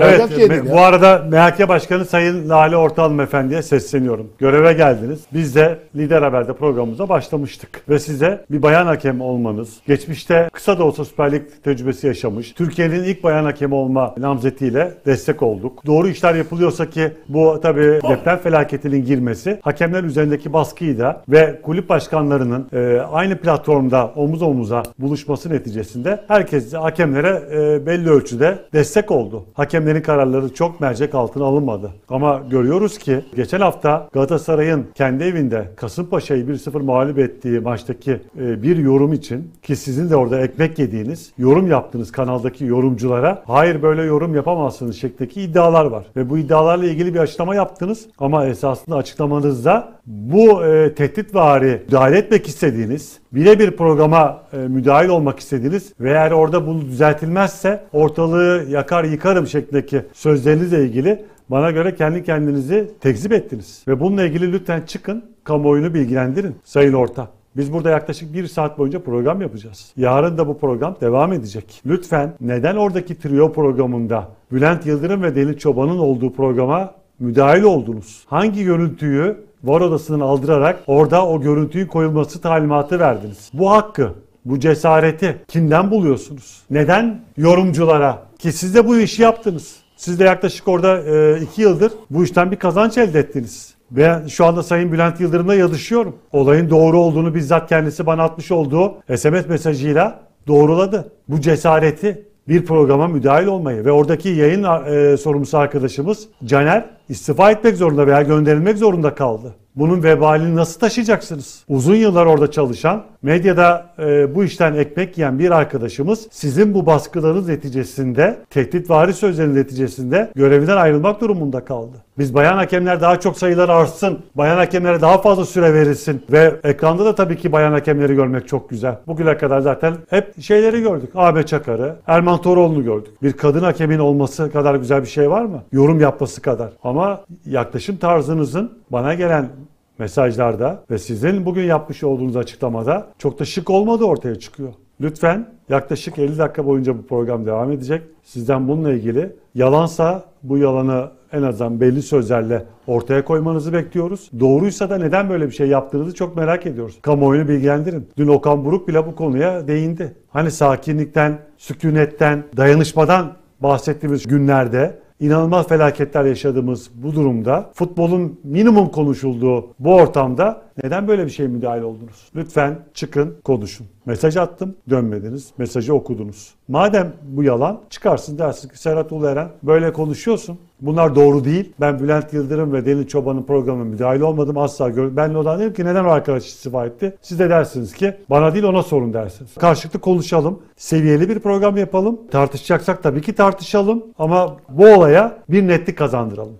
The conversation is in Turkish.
evet, şey bu arada MHK Başkanı Sayın Lale Ortalım Efendi'ye sesleniyorum. Göreve geldiniz. Biz de Lider Haber'de programımıza başlamıştık. Ve size bir bayan hakem olmanız, geçmişte kısa da olsa Süper Lig tecrübesi yaşamış, Türkiye'nin ilk bayan hakemi olma namzetiyle destek olduk. Doğru işler yapılıyorsa ki bu tabii deprem felaketinin girmesi, hakemler üzerindeki baskıyı da ve kulüp başkanlarının e, aynı platformda omuz omuza buluşması neticesinde herkes hakemlere e, belli ölçüde destek oldu. Hakem hakemlerin kararları çok mercek altına alınmadı. Ama görüyoruz ki geçen hafta Galatasaray'ın kendi evinde Kasımpaşa'yı 1-0 mağlup ettiği maçtaki e, bir yorum için ki sizin de orada ekmek yediğiniz, yorum yaptığınız kanaldaki yorumculara hayır böyle yorum yapamazsınız şeklindeki iddialar var. Ve bu iddialarla ilgili bir açıklama yaptınız ama esasında açıklamanızda bu e, tehditvari müdahale etmek istediğiniz, birebir programa e, müdahil olmak istediğiniz ve eğer orada bunu düzeltilmezse ortalığı yakar yıkarım şeklindeki sözlerinizle ilgili bana göre kendi kendinizi tekzip ettiniz. Ve bununla ilgili lütfen çıkın, kamuoyunu bilgilendirin Sayın Orta. Biz burada yaklaşık bir saat boyunca program yapacağız. Yarın da bu program devam edecek. Lütfen neden oradaki trio programında Bülent Yıldırım ve Deli Çoban'ın olduğu programa müdahil oldunuz? Hangi görüntüyü var odasından aldırarak orada o görüntüyü koyulması talimatı verdiniz. Bu hakkı, bu cesareti kimden buluyorsunuz? Neden yorumculara? Ki siz de bu işi yaptınız. Siz de yaklaşık orada e, iki yıldır bu işten bir kazanç elde ettiniz. Ve şu anda Sayın Bülent Yıldırım'la yazışıyorum. Olayın doğru olduğunu bizzat kendisi bana atmış olduğu SMS mesajıyla doğruladı. Bu cesareti bir programa müdahil olmayı ve oradaki yayın e, sorumlusu arkadaşımız Caner istifa etmek zorunda veya gönderilmek zorunda kaldı. Bunun vebalini nasıl taşıyacaksınız? Uzun yıllar orada çalışan Medyada e, bu işten ekmek yiyen bir arkadaşımız sizin bu baskılarınız neticesinde, tehditvari sözleriniz neticesinde görevinden ayrılmak durumunda kaldı. Biz bayan hakemler daha çok sayılar artsın, bayan hakemlere daha fazla süre verilsin ve ekranda da tabii ki bayan hakemleri görmek çok güzel. Bugüne kadar zaten hep şeyleri gördük. Ahmet Çakar'ı, Erman Toroğlu'nu gördük. Bir kadın hakemin olması kadar güzel bir şey var mı? Yorum yapması kadar. Ama yaklaşım tarzınızın bana gelen mesajlarda ve sizin bugün yapmış olduğunuz açıklamada çok da şık olmadı ortaya çıkıyor. Lütfen yaklaşık 50 dakika boyunca bu program devam edecek. Sizden bununla ilgili yalansa bu yalanı en azından belli sözlerle ortaya koymanızı bekliyoruz. Doğruysa da neden böyle bir şey yaptığınızı çok merak ediyoruz. Kamuoyunu bilgilendirin. Dün Okan Buruk bile bu konuya değindi. Hani sakinlikten, sükunetten, dayanışmadan bahsettiğimiz günlerde inanılmaz felaketler yaşadığımız bu durumda futbolun minimum konuşulduğu bu ortamda neden böyle bir şeye müdahil oldunuz? Lütfen çıkın konuşun. Mesaj attım dönmediniz. Mesajı okudunuz. Madem bu yalan çıkarsın dersin ki Serhat Ulu böyle konuşuyorsun. Bunlar doğru değil. Ben Bülent Yıldırım ve Deniz Çoban'ın programına müdahil olmadım. Asla gör. Ben Lodan dedim ki neden o arkadaş istifa etti? Siz de dersiniz ki bana değil ona sorun dersiniz. Karşılıklı konuşalım. Seviyeli bir program yapalım. Tartışacaksak tabii ki tartışalım. Ama bu olaya bir netlik kazandıralım.